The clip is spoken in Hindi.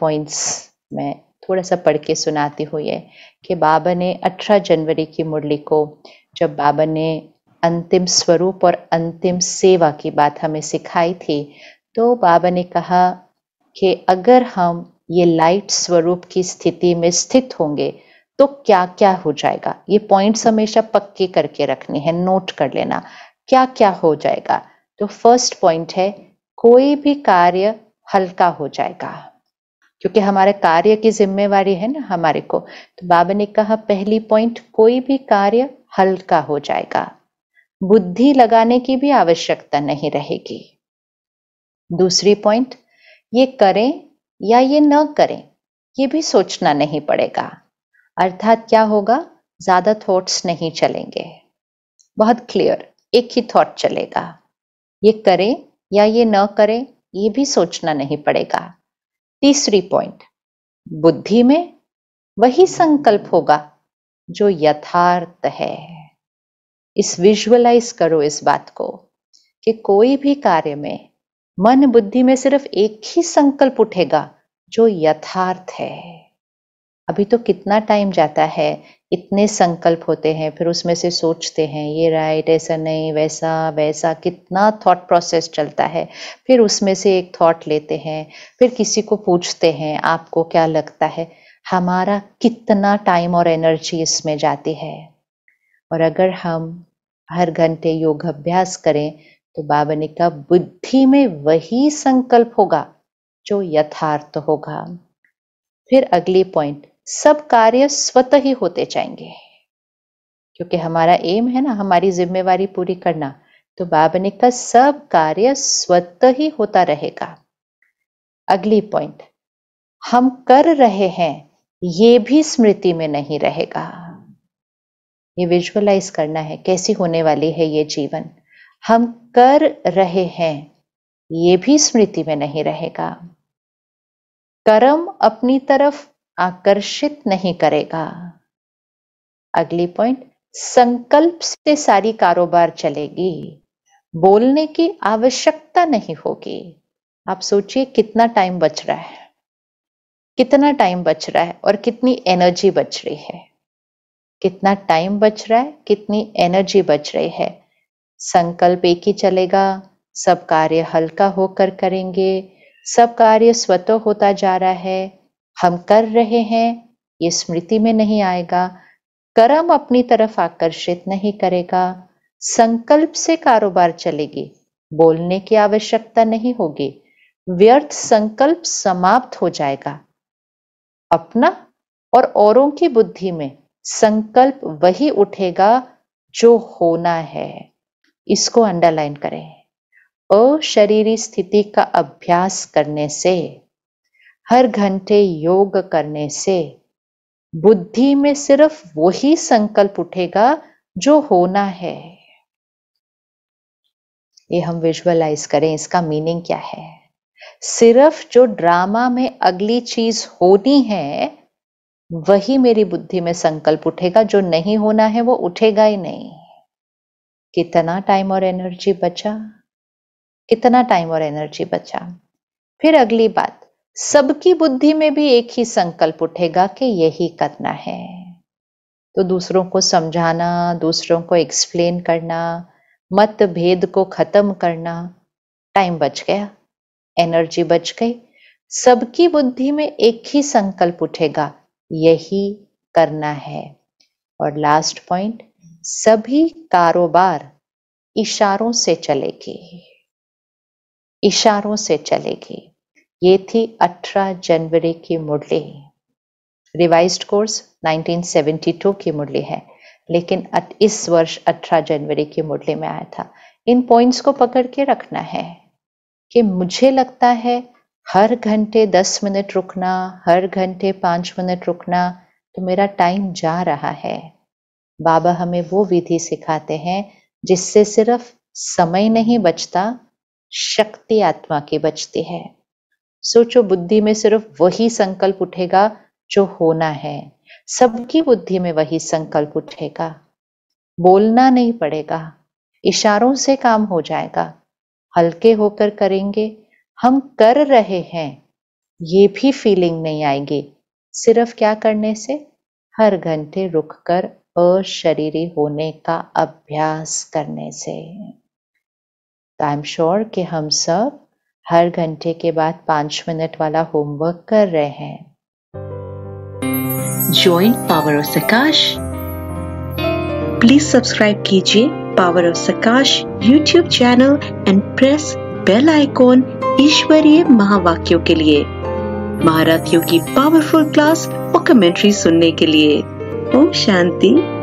पॉइंट्स मैं थोड़ा सा पढ़ के सुनाती हूँ ये कि बाबा ने 18 जनवरी की मुरली को जब बाबा ने अंतिम स्वरूप और अंतिम सेवा की बात हमें सिखाई थी तो बाबा ने कहा कि अगर हम ये लाइट स्वरूप की स्थिति में स्थित होंगे तो क्या क्या हो जाएगा ये पॉइंट्स हमेशा पक्के करके रखने हैं नोट कर लेना क्या क्या हो जाएगा तो फर्स्ट पॉइंट है कोई भी कार्य हल्का हो जाएगा क्योंकि हमारे कार्य की जिम्मेवारी है ना हमारे को तो बाबा ने कहा पहली पॉइंट कोई भी कार्य हल्का हो जाएगा बुद्धि लगाने की भी आवश्यकता नहीं रहेगी दूसरी पॉइंट ये करें या ये न करें ये भी सोचना नहीं पड़ेगा अर्थात क्या होगा ज्यादा थॉट्स नहीं चलेंगे बहुत क्लियर एक ही थॉट चलेगा ये करें या ये न करें ये भी सोचना नहीं पड़ेगा तीसरी पॉइंट बुद्धि में वही संकल्प होगा जो यथार्थ है इस विजुअलाइज करो इस बात को कि कोई भी कार्य में मन बुद्धि में सिर्फ एक ही संकल्प उठेगा जो यथार्थ है अभी तो कितना टाइम जाता है इतने संकल्प होते हैं फिर उसमें से सोचते हैं ये राइट ऐसा नहीं वैसा वैसा कितना थॉट प्रोसेस चलता है फिर उसमें से एक थॉट लेते हैं फिर किसी को पूछते हैं आपको क्या लगता है हमारा कितना टाइम और एनर्जी इसमें जाती है और अगर हम हर घंटे योग अभ्यास करें तो बाबा ने कहा बुद्धि में वही संकल्प होगा जो यथार्थ होगा फिर अगली पॉइंट सब कार्य स्वत ही होते जाएंगे क्योंकि हमारा एम है ना हमारी जिम्मेवारी पूरी करना तो ने कहा सब कार्य स्वतः ही होता रहेगा अगली पॉइंट हम कर रहे हैं ये भी स्मृति में नहीं रहेगा ये विजुअलाइज करना है कैसी होने वाली है ये जीवन हम कर रहे हैं ये भी स्मृति में नहीं रहेगा कर्म अपनी तरफ आकर्षित नहीं करेगा अगली पॉइंट संकल्प से सारी कारोबार चलेगी बोलने की आवश्यकता नहीं होगी आप सोचिए कितना टाइम बच रहा है कितना टाइम बच रहा है और कितनी एनर्जी बच रही है कितना टाइम बच रहा है कितनी एनर्जी बच रही है संकल्प एक ही चलेगा सब कार्य हल्का होकर करेंगे सब कार्य स्वतः होता जा रहा है हम कर रहे हैं ये स्मृति में नहीं आएगा कर्म अपनी तरफ आकर्षित नहीं करेगा संकल्प से कारोबार चलेगी बोलने की आवश्यकता नहीं होगी व्यर्थ संकल्प समाप्त हो जाएगा अपना और औरों की बुद्धि में संकल्प वही उठेगा जो होना है इसको अंडरलाइन करें अशरीरी स्थिति का अभ्यास करने से हर घंटे योग करने से बुद्धि में सिर्फ वही संकल्प उठेगा जो होना है ये हम विजुअलाइज करें इसका मीनिंग क्या है सिर्फ जो ड्रामा में अगली चीज होनी है वही मेरी बुद्धि में संकल्प उठेगा जो नहीं होना है वो उठेगा ही नहीं कितना टाइम और एनर्जी बचा कितना टाइम और एनर्जी बचा फिर अगली बात सबकी बुद्धि में भी एक ही संकल्प उठेगा कि यही करना है तो दूसरों को समझाना दूसरों को एक्सप्लेन करना मतभेद को खत्म करना टाइम बच गया एनर्जी बच गई सबकी बुद्धि में एक ही संकल्प उठेगा यही करना है और लास्ट पॉइंट सभी कारोबार इशारों से चलेगी इशारों से चलेगी ये थी 18 जनवरी की मुरली रिवाइज्ड कोर्स 1972 की मुरली है लेकिन इस वर्ष 18 जनवरी की मुरली में आया था इन पॉइंट्स को पकड़ के रखना है कि मुझे लगता है हर घंटे दस मिनट रुकना हर घंटे पाँच मिनट रुकना तो मेरा टाइम जा रहा है बाबा हमें वो विधि सिखाते हैं जिससे सिर्फ समय नहीं बचता शक्ति आत्मा की बचती है सोचो बुद्धि में सिर्फ वही संकल्प उठेगा जो होना है सबकी बुद्धि में वही संकल्प उठेगा बोलना नहीं पड़ेगा इशारों से काम हो जाएगा हल्के होकर करेंगे हम कर रहे हैं ये भी फीलिंग नहीं आएगी सिर्फ क्या करने से हर घंटे रुककर अशरीरी होने का अभ्यास करने से आई एम श्योर कि हम सब हर घंटे के बाद पांच मिनट वाला होमवर्क कर रहे हैं join power of Sakash please subscribe कीजिए power of Sakash YouTube channel and press bell icon ईश्वरीय महावाक्यों के लिए महारथियों की पावरफुल क्लास और कमेंट्री सुनने के लिए ओम शांति